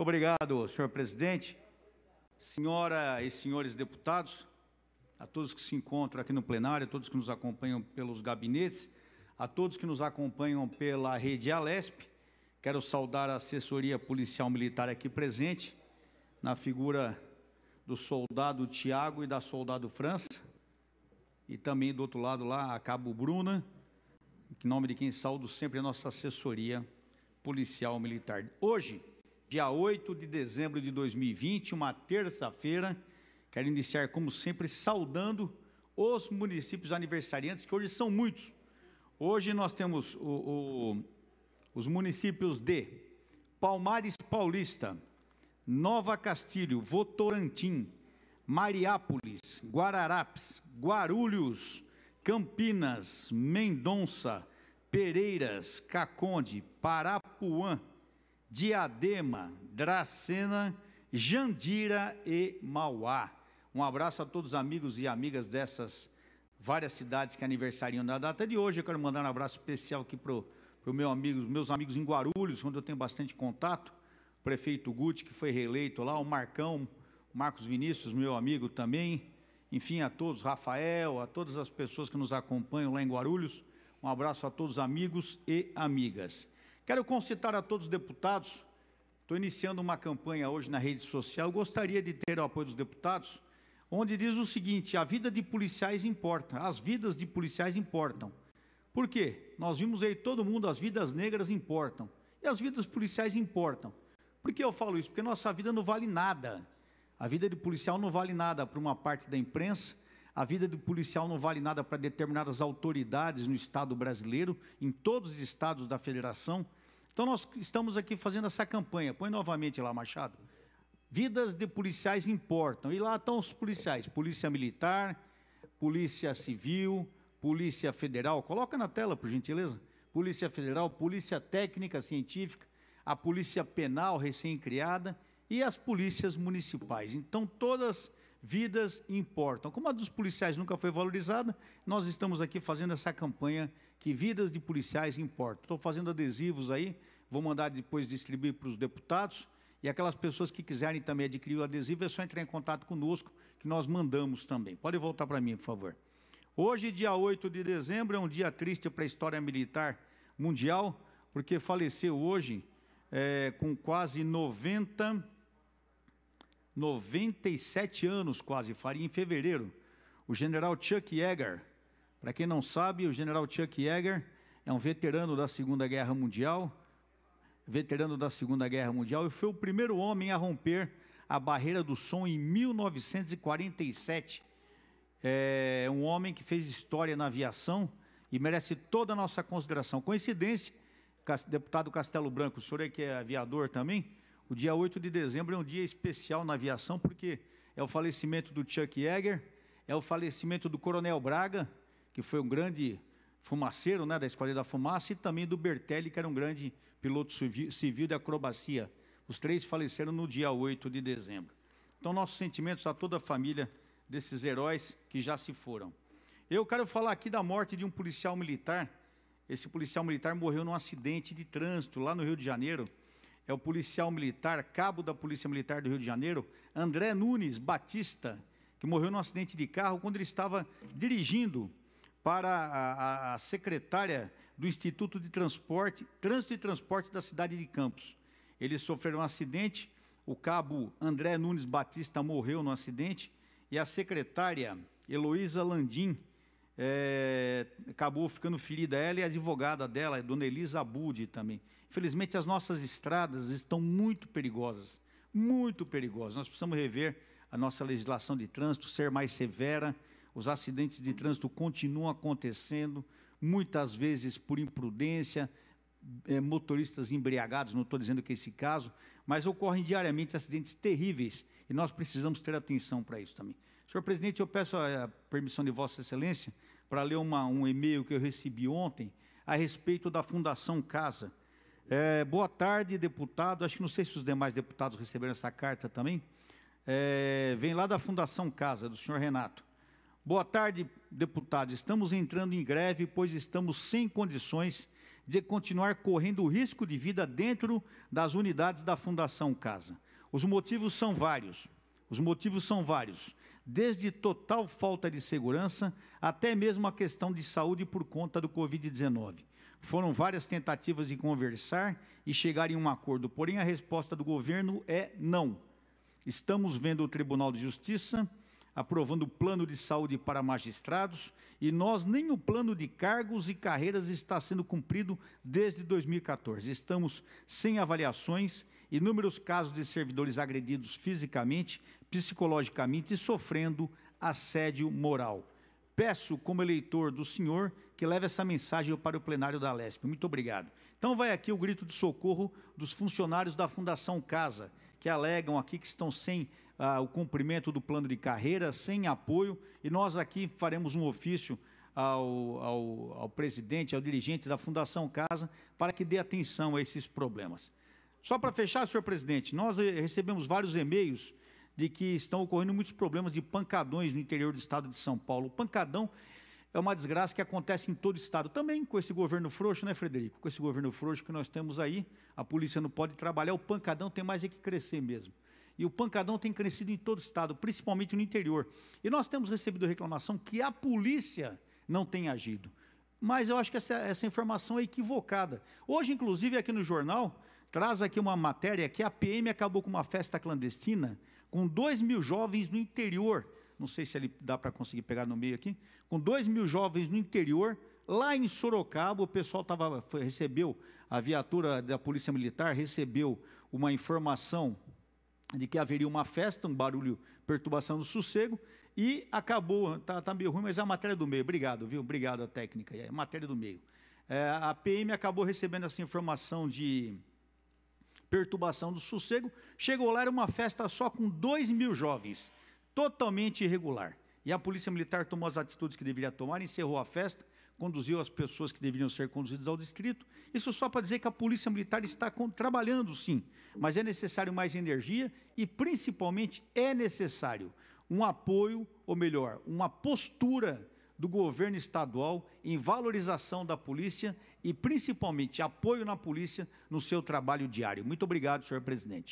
Obrigado, senhor presidente, senhora e senhores deputados, a todos que se encontram aqui no plenário, a todos que nos acompanham pelos gabinetes, a todos que nos acompanham pela rede Alesp. Quero saudar a assessoria policial militar aqui presente, na figura do soldado Tiago e da soldado França, e também do outro lado lá, a Cabo Bruna, em nome de quem saúdo sempre a nossa assessoria policial militar. Hoje, dia 8 de dezembro de 2020, uma terça-feira. Quero iniciar, como sempre, saudando os municípios aniversariantes, que hoje são muitos. Hoje nós temos o, o, os municípios de Palmares Paulista, Nova Castilho, Votorantim, Mariápolis, Guararapes, Guarulhos, Campinas, Mendonça, Pereiras, Caconde, Parapuã, Diadema, Dracena, Jandira e Mauá. Um abraço a todos os amigos e amigas dessas várias cidades que aniversariam na data de hoje. Eu quero mandar um abraço especial aqui para pro meu amigo, meus amigos em Guarulhos, onde eu tenho bastante contato. O prefeito Guti, que foi reeleito lá, o Marcão, Marcos Vinícius, meu amigo também. Enfim, a todos, Rafael, a todas as pessoas que nos acompanham lá em Guarulhos. Um abraço a todos amigos e amigas. Quero concitar a todos os deputados. Estou iniciando uma campanha hoje na rede social. Gostaria de ter o apoio dos deputados, onde diz o seguinte: a vida de policiais importa, as vidas de policiais importam. Por quê? Nós vimos aí todo mundo, as vidas negras importam. E as vidas policiais importam. Por que eu falo isso? Porque nossa vida não vale nada. A vida de policial não vale nada para uma parte da imprensa, a vida do policial não vale nada para determinadas autoridades no Estado brasileiro, em todos os estados da federação, então nós estamos aqui fazendo essa campanha. Põe novamente lá, Machado. Vidas de policiais importam. E lá estão os policiais, polícia militar, polícia civil, polícia federal. Coloca na tela, por gentileza. Polícia federal, polícia técnica científica, a polícia penal recém-criada e as polícias municipais. Então todas Vidas importam. Como a dos policiais nunca foi valorizada, nós estamos aqui fazendo essa campanha que vidas de policiais importam. Estou fazendo adesivos aí, vou mandar depois distribuir para os deputados. E aquelas pessoas que quiserem também adquirir o adesivo, é só entrar em contato conosco, que nós mandamos também. Pode voltar para mim, por favor. Hoje, dia 8 de dezembro, é um dia triste para a história militar mundial, porque faleceu hoje, é, com quase 90 97 anos quase, faria em fevereiro. O general Chuck Yeager, para quem não sabe, o general Chuck Yeager é um veterano da Segunda Guerra Mundial, veterano da Segunda Guerra Mundial, e foi o primeiro homem a romper a barreira do som em 1947. É um homem que fez história na aviação e merece toda a nossa consideração. Coincidência, deputado Castelo Branco, o senhor é que é aviador também, o dia 8 de dezembro é um dia especial na aviação, porque é o falecimento do Chuck Yeager, é o falecimento do Coronel Braga, que foi um grande fumaceiro né, da Esquadra da Fumaça, e também do Bertelli, que era um grande piloto civil de acrobacia. Os três faleceram no dia 8 de dezembro. Então, nossos sentimentos a toda a família desses heróis que já se foram. Eu quero falar aqui da morte de um policial militar. Esse policial militar morreu num acidente de trânsito lá no Rio de Janeiro, é o policial militar, cabo da Polícia Militar do Rio de Janeiro, André Nunes Batista, que morreu num acidente de carro quando ele estava dirigindo para a, a, secretária do Instituto de Transporte, Trânsito e Transporte da cidade de Campos. Ele sofreu um acidente, o cabo André Nunes Batista morreu no acidente e a secretária Heloísa Landim é, acabou ficando ferida, ela e a advogada dela, a dona Elisa Budi também. Infelizmente, as nossas estradas estão muito perigosas, muito perigosas. Nós precisamos rever a nossa legislação de trânsito, ser mais severa. Os acidentes de trânsito continuam acontecendo, muitas vezes por imprudência, é, motoristas embriagados, não estou dizendo que é esse caso, mas ocorrem diariamente acidentes terríveis e nós precisamos ter atenção para isso também. Senhor presidente, eu peço a permissão de Vossa Excelência para ler uma, um e-mail que eu recebi ontem a respeito da Fundação Casa. É, boa tarde, deputado. Acho que não sei se os demais deputados receberam essa carta também. É, vem lá da Fundação Casa, do senhor Renato. Boa tarde, deputado. Estamos entrando em greve, pois estamos sem condições de continuar correndo o risco de vida dentro das unidades da Fundação Casa. Os motivos são vários. Os motivos são vários desde total falta de segurança até mesmo a questão de saúde por conta do Covid-19. Foram várias tentativas de conversar e chegar em um acordo, porém a resposta do governo é não. Estamos vendo o Tribunal de Justiça aprovando o plano de saúde para magistrados, e nós nem o plano de cargos e carreiras está sendo cumprido desde 2014. Estamos sem avaliações, inúmeros casos de servidores agredidos fisicamente, psicologicamente e sofrendo assédio moral. Peço, como eleitor do senhor, que leve essa mensagem para o plenário da Lesp. Muito obrigado. Então vai aqui o grito de socorro dos funcionários da Fundação Casa, que alegam aqui que estão sem ah, o cumprimento do plano de carreira, sem apoio, e nós aqui faremos um ofício ao, ao, ao presidente, ao dirigente da Fundação Casa, para que dê atenção a esses problemas. Só para fechar, senhor presidente, nós eh, recebemos vários e-mails de que estão ocorrendo muitos problemas de pancadões no interior do estado de São Paulo. O pancadão é uma desgraça que acontece em todo o estado, também com esse governo frouxo, né, Frederico? Com esse governo frouxo que nós temos aí, a polícia não pode trabalhar, o pancadão tem mais é que crescer mesmo. E o pancadão tem crescido em todo o estado, principalmente no interior. E nós temos recebido reclamação que a polícia não tem agido. Mas eu acho que essa, essa informação é equivocada. Hoje, inclusive, aqui no jornal, traz aqui uma matéria que a PM acabou com uma festa clandestina com 2 mil jovens no interior. Não sei se ele dá para conseguir pegar no meio aqui. Com 2 mil jovens no interior, lá em Sorocaba, o pessoal tava, foi, recebeu, a viatura da Polícia Militar recebeu uma informação de que haveria uma festa, um barulho, perturbação do sossego, e acabou, tá, tá meio ruim, mas é a matéria do meio, obrigado, viu? Obrigado a técnica, é a matéria do meio. É, a PM acabou recebendo essa informação de perturbação do sossego, chegou lá, era uma festa só com 2 mil jovens, totalmente irregular. E a Polícia Militar tomou as atitudes que deveria tomar, encerrou a festa, conduziu as pessoas que deveriam ser conduzidas ao distrito. Isso só para dizer que a Polícia Militar está com, trabalhando, sim, mas é necessário mais energia e, principalmente, é necessário um apoio, ou melhor, uma postura do governo estadual em valorização da polícia e, principalmente, apoio na polícia no seu trabalho diário. Muito obrigado, senhor presidente.